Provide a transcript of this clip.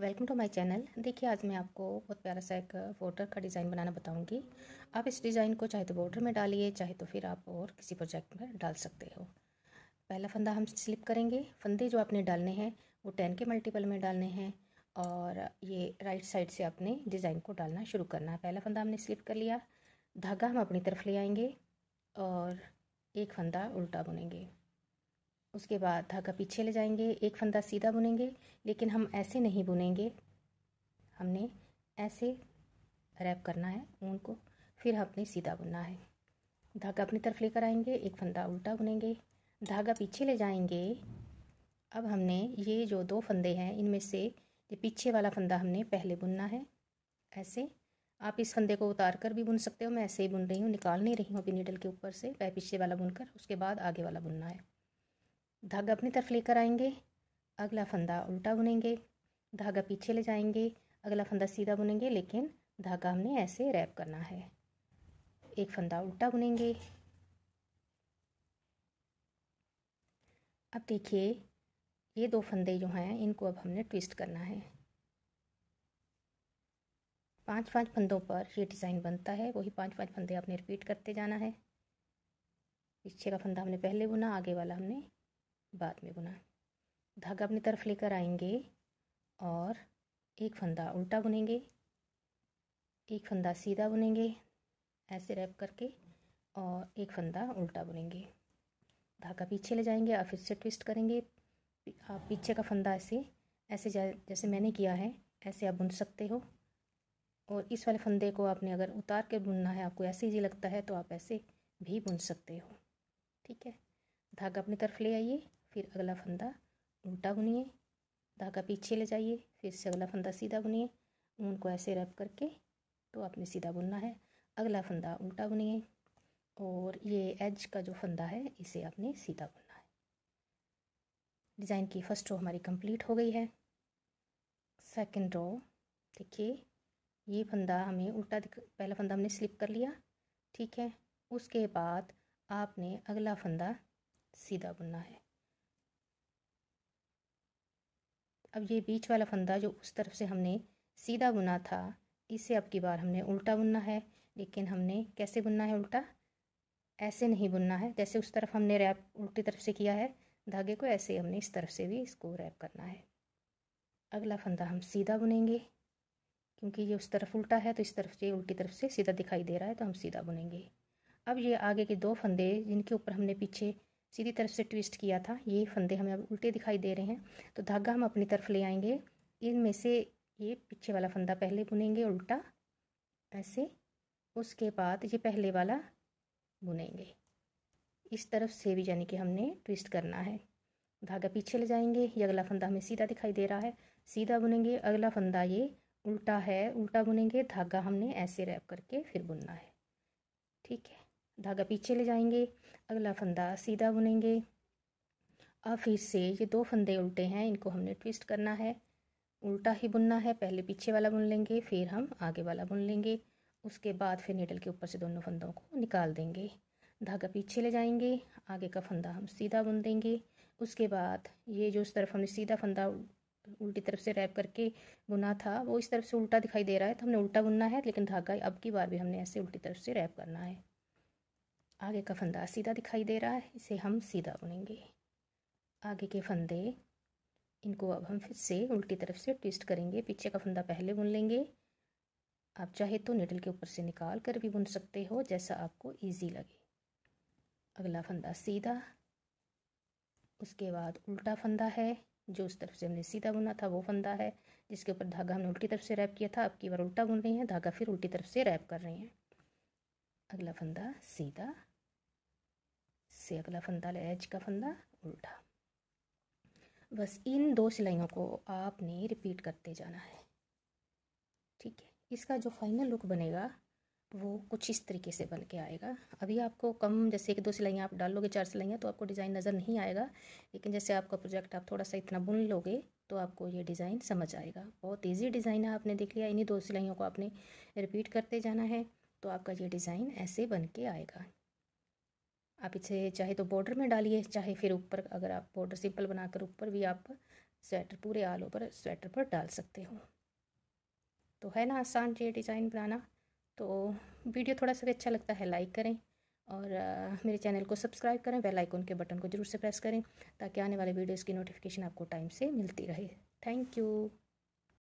welcome to my channel देखिए आज मैं आपको बहुत प्यारा सा एक बॉर्डर का डिज़ाइन बनाना बताऊंगी आप इस डिज़ाइन को चाहे तो बॉर्डर में डालिए चाहे तो फिर आप और किसी प्रोजेक्ट में डाल सकते हो पहला फंदा हम स्लिप करेंगे फंदे जो आपने डालने हैं वो टेन के मल्टीपल में डालने हैं और ये राइट साइड से आपने डिज़ाइन को डालना शुरू करना है पहला फंदा हमने स्लिप कर लिया धागा हम अपनी तरफ ले आएंगे और एक फंदा उल्टा बुनेंगे उसके बाद धागा पीछे ले जाएंगे एक फंदा सीधा बुनेंगे लेकिन हम ऐसे नहीं बुनेंगे हमने ऐसे रैप करना है ऊन को फिर हमने सीधा बुनना है धागा अपनी तरफ लेकर आएंगे एक फंदा उल्टा बुनेंगे धागा पीछे ले जाएंगे अब हमने ये जो दो फंदे हैं इनमें से ये पीछे वाला फंदा हमने पहले बुनना है ऐसे आप इस फंदे को उतार कर भी बुन सकते हो मैं ऐसे ही बुन रही हूँ निकाल नहीं रही हूँ अभी नीडल के ऊपर से वह पीछे वाला बुनकर उसके बाद आगे वाला बुनना है धागा अपनी तरफ लेकर आएंगे अगला फंदा उल्टा बुनेंगे धागा पीछे ले जाएंगे अगला फंदा सीधा बुनेंगे लेकिन धागा हमने ऐसे रैप करना है एक फंदा उल्टा बुनेंगे अब देखिए ये दो फंदे जो हैं इनको अब हमने ट्विस्ट करना है पांच पांच फंदों पर ये डिज़ाइन बनता है वही पांच पांच फंदे आपने रिपीट करते जाना है पीछे का फंदा हमने पहले बुना आगे वाला हमने बाद में बुना धागा अपनी तरफ लेकर आएंगे और एक फंदा उल्टा बुनेंगे एक फंदा सीधा बुनेंगे ऐसे रैप करके और एक फंदा उल्टा बुनेंगे धागा पीछे ले जाएंगे और फिर से ट्विस्ट करेंगे आप पीछे का फंदा ऐसे ऐसे जैसे मैंने किया है ऐसे आप बुन सकते हो और इस वाले फंदे को आपने अगर उतार के बुनना है आपको ऐसे ही लगता है तो आप ऐसे भी बुन सकते हो ठीक है धागा अपनी तरफ ले आइए फिर अगला फंदा उल्टा बुनिए धागा पीछे ले जाइए फिर से अगला फंदा सीधा बुनिए ऊन को ऐसे रब करके तो आपने सीधा बुनना है अगला फंदा उल्टा बुनिए और ये एज का जो फंदा है इसे आपने सीधा बुनना है डिज़ाइन की फ़र्स्ट रो हमारी कंप्लीट हो गई है सेकंड रो देखिए ये फंदा हमें उल्टा दिख पहला फंदा हमने स्लिप कर लिया ठीक है उसके बाद आपने अगला फंदा सीधा बुनना है अब ये बीच वाला फंदा जो उस तरफ से हमने सीधा बुना था इसे अब की बार हमने उल्टा बुनना है लेकिन हमने कैसे बुनना है उल्टा ऐसे नहीं बुनना है जैसे उस तरफ हमने रैप उल्टी तरफ से किया है धागे को ऐसे हमने इस तरफ से भी इसको रैप करना है अगला फंदा हम सीधा बुनेंगे क्योंकि ये उस तरफ उल्टा है तो इस तरफ से उल्टी तरफ से सीधा दिखाई दे रहा है तो हम सीधा बुनेंगे अब ये आगे के दो फंदे जिनके ऊपर हमने पीछे सीधी तरफ से ट्विस्ट किया था ये फंदे हमें अब उल्टे दिखाई दे रहे हैं तो धागा हम अपनी तरफ ले आएंगे इनमें से ये पीछे वाला फंदा पहले बुनेंगे उल्टा ऐसे उसके बाद ये पहले वाला बुनेंगे इस तरफ से भी यानी कि हमने ट्विस्ट करना है धागा पीछे ले जाएंगे ये अगला फंदा हमें सीधा दिखाई दे रहा है सीधा बुनेंगे अगला फंदा ये उल्टा है उल्टा बुनेंगे धागा हमने ऐसे रैप करके फिर बुनना है ठीक है धागा पीछे ले जाएंगे अगला फंदा सीधा बुनेंगे अब फिर से ये दो फंदे उल्टे हैं इनको हमने ट्विस्ट करना है उल्टा ही बुनना है पहले पीछे वाला बुन लेंगे फिर हम आगे वाला बुन लेंगे उसके बाद फिर नेडल के ऊपर से दोनों फंदों को निकाल देंगे धागा पीछे ले जाएंगे आगे का फंदा हम सीधा बुन देंगे उसके बाद ये जो उस तरफ हमने सीधा फंदा उल्टी तरफ से रैप करके बुना था वो इस तरफ से उल्टा दिखाई दे रहा है तो हमने उल्टा बुनना है लेकिन धागा अब की बार भी हमने ऐसे उल्टी तरफ से रैप करना है आगे का फंदा सीधा दिखाई दे रहा है इसे हम सीधा बुनेंगे आगे के फंदे इनको अब हम फिर से उल्टी तरफ से ट्विस्ट करेंगे पीछे का फंदा पहले बुन लेंगे आप चाहे तो निडल के ऊपर से निकाल कर भी बुन सकते हो जैसा आपको ईजी लगे अगला फंदा सीधा उसके बाद उल्टा फंदा है जो उस तरफ से हमने सीधा बुना था वो फंदा है जिसके ऊपर धागा हमने उल्टी तरफ से रैप किया था अब की बार उल्टा बुन रही हैं धागा फिर उल्टी तरफ से रैप कर रहे हैं अगला फंदा सीधा से अगला फंदा ले एच का फंदा उल्टा बस इन दो सिलाइयों को आपने रिपीट करते जाना है ठीक है इसका जो फाइनल लुक बनेगा वो कुछ इस तरीके से बन के आएगा अभी आपको कम जैसे एक दो सिलाइयाँ आप डाल लोगे चार सिलाइयाँ तो आपको डिज़ाइन नज़र नहीं आएगा लेकिन जैसे आपका प्रोजेक्ट आप थोड़ा सा इतना बुन लोगे तो आपको ये डिज़ाइन समझ आएगा बहुत ईजी डिज़ाइन है आपने देख लिया इन्हीं दो सिलाइयों को आपने रिपीट करते जाना है तो आपका ये डिज़ाइन ऐसे बन के आएगा आप इसे चाहे तो बॉर्डर में डालिए चाहे फिर ऊपर अगर आप बॉर्डर सिंपल बनाकर ऊपर भी आप स्वेटर पूरे आल ओवर स्वेटर पर डाल सकते हो तो है ना आसान ये डिज़ाइन बनाना तो वीडियो थोड़ा सा भी अच्छा लगता है लाइक करें और आ, मेरे चैनल को सब्सक्राइब करें बेल आइकन के बटन को ज़रूर से प्रेस करें ताकि आने वाले वीडियोस की नोटिफिकेशन आपको टाइम से मिलती रहे थैंक यू